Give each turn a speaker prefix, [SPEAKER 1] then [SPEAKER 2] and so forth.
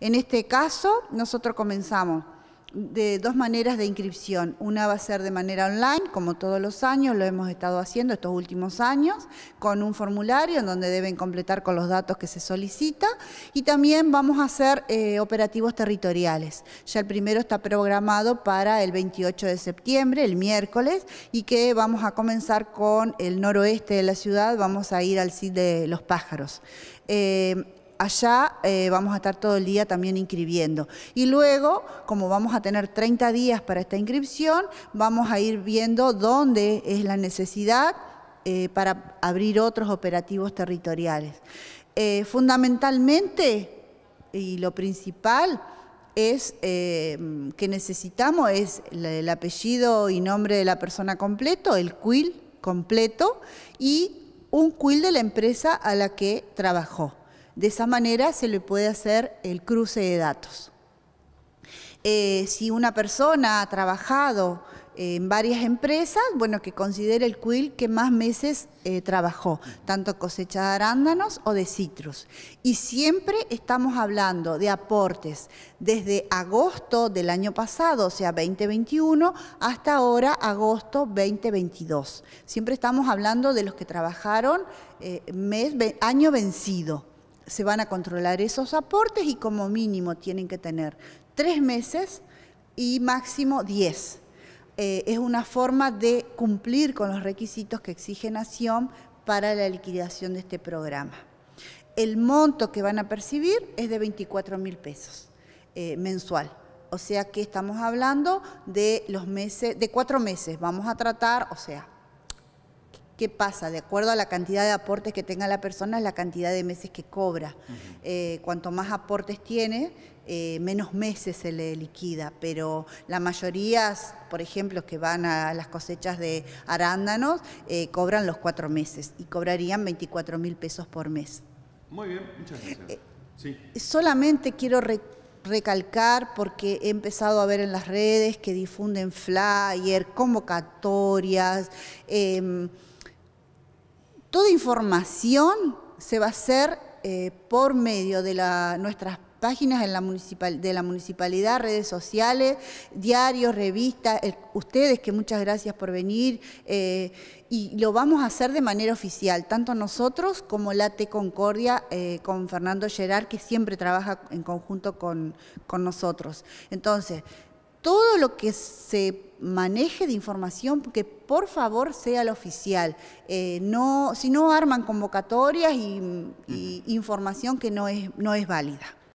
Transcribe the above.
[SPEAKER 1] En este caso, nosotros comenzamos de dos maneras de inscripción. Una va a ser de manera online, como todos los años, lo hemos estado haciendo estos últimos años, con un formulario en donde deben completar con los datos que se solicita. Y también vamos a hacer eh, operativos territoriales. Ya el primero está programado para el 28 de septiembre, el miércoles, y que vamos a comenzar con el noroeste de la ciudad, vamos a ir al CID de Los Pájaros. Eh, Allá eh, vamos a estar todo el día también inscribiendo. Y luego, como vamos a tener 30 días para esta inscripción, vamos a ir viendo dónde es la necesidad eh, para abrir otros operativos territoriales. Eh, fundamentalmente, y lo principal, es que necesitamos es el apellido y nombre de la persona completo, el quill completo y un quill de la empresa a la que trabajó. De esa manera se le puede hacer el cruce de datos. Eh, si una persona ha trabajado eh, en varias empresas, bueno, que considere el cuil que más meses eh, trabajó, tanto cosecha de arándanos o de citrus. Y siempre estamos hablando de aportes desde agosto del año pasado, o sea, 2021, hasta ahora, agosto 2022. Siempre estamos hablando de los que trabajaron mes, año vencido se van a controlar esos aportes y como mínimo tienen que tener tres meses y máximo diez. Eh, es una forma de cumplir con los requisitos que exige Nación para la liquidación de este programa. El monto que van a percibir es de 24 mil pesos eh, mensual. O sea que estamos hablando de los meses, de cuatro meses. Vamos a tratar, o sea, ¿Qué pasa? De acuerdo a la cantidad de aportes que tenga la persona, es la cantidad de meses que cobra. Eh, cuanto más aportes tiene, eh, menos meses se le liquida, pero la mayoría, por ejemplo, que van a las cosechas de arándanos, eh, cobran los cuatro meses y cobrarían 24 mil pesos por mes. Muy bien, muchas gracias. Solamente quiero recalcar porque he empezado a ver en las redes que difunden flyer, convocatorias. Em, Toda información se va a hacer eh, por medio de nuestras páginas de la municipalidad, redes sociales, diarios, revistas, ustedes que muchas gracias por venir eh, y lo vamos a hacer de manera oficial, tanto nosotros como la T Concordia eh, con Fernando Gerard que siempre trabaja en conjunto con, con nosotros. Entonces, todo lo que se maneje de información que por favor sea lo oficial. Eh, no, si no arman convocatorias y, información que no es, no es válida.